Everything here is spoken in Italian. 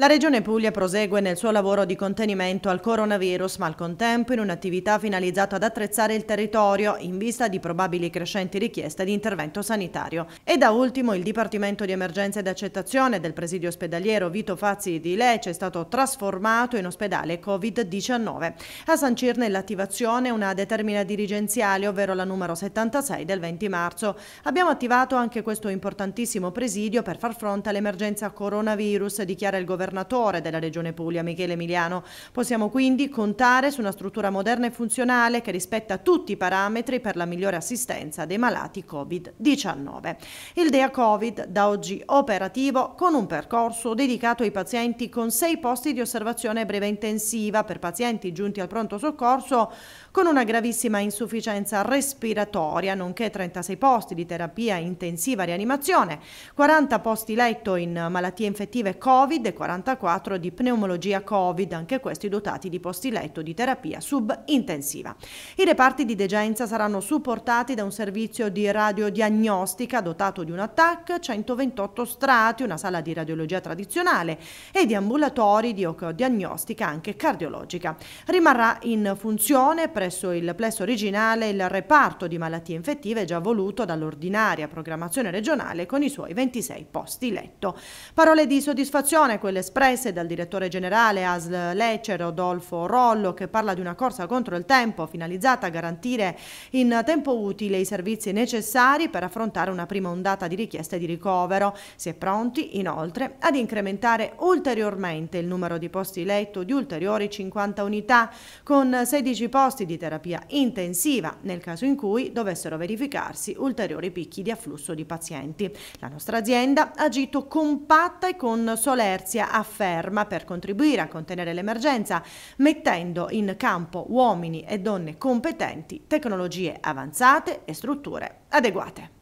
La Regione Puglia prosegue nel suo lavoro di contenimento al coronavirus, ma al contempo in un'attività finalizzata ad attrezzare il territorio in vista di probabili crescenti richieste di intervento sanitario. E da ultimo il Dipartimento di Emergenza ed Accettazione del presidio ospedaliero Vito Fazzi di Lecce è stato trasformato in ospedale Covid-19. A sancirne l'attivazione una determina dirigenziale, ovvero la numero 76 del 20 marzo. Abbiamo attivato anche questo importantissimo presidio per far fronte all'emergenza coronavirus, dichiara il governo governatore della Regione Puglia, Michele Emiliano. Possiamo quindi contare su una struttura moderna e funzionale che rispetta tutti i parametri per la migliore assistenza dei malati Covid-19. Il DEA Covid da oggi operativo con un percorso dedicato ai pazienti con sei posti di osservazione breve intensiva per pazienti giunti al pronto soccorso con una gravissima insufficienza respiratoria, nonché 36 posti di terapia intensiva rianimazione, 40 posti letto in malattie infettive Covid e 40 194 di pneumologia Covid, anche questi dotati di posti letto di terapia subintensiva. I reparti di degenza saranno supportati da un servizio di radiodiagnostica dotato di un attack, 128 strati, una sala di radiologia tradizionale e di ambulatori di diagnostica anche cardiologica. Rimarrà in funzione presso il plesso originale il reparto di malattie infettive già voluto dall'ordinaria programmazione regionale con i suoi 26 posti letto. Parole di soddisfazione quelle espresse dal direttore generale ASL Lecce Rodolfo Rollo che parla di una corsa contro il tempo finalizzata a garantire in tempo utile i servizi necessari per affrontare una prima ondata di richieste di ricovero. Si è pronti inoltre ad incrementare ulteriormente il numero di posti letto di ulteriori 50 unità con 16 posti di terapia intensiva nel caso in cui dovessero verificarsi ulteriori picchi di afflusso di pazienti. La nostra azienda ha agito compatta e con solerzia afferma per contribuire a contenere l'emergenza mettendo in campo uomini e donne competenti, tecnologie avanzate e strutture adeguate.